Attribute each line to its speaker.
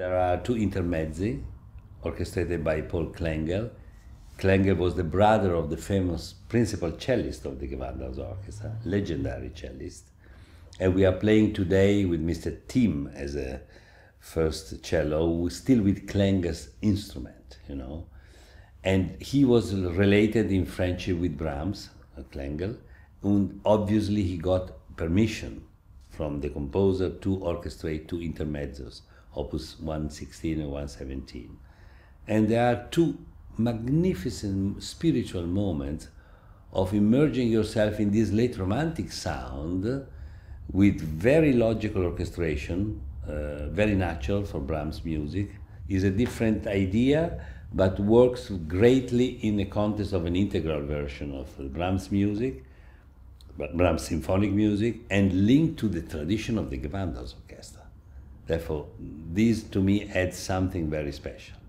Speaker 1: There are two intermezzi orchestrated by Paul Klengel. Klengel was the brother of the famous principal cellist of the Gewandhaus Orchestra, legendary cellist. And we are playing today with Mr. Tim as a first cello, still with Klengel's instrument, you know. And he was related in friendship with Brahms, uh, Klengel, and obviously he got permission from the composer to orchestrate two intermezzos Opus 116 and 117. And there are two magnificent spiritual moments of immersing yourself in this late romantic sound with very logical orchestration, uh, very natural for Brahms music, is a different idea but works greatly in the context of an integral version of Brahms music, Brahms symphonic music, and linked to the tradition of the Gewandhaus Orchestra. Therefore, these to me add something very
Speaker 2: special.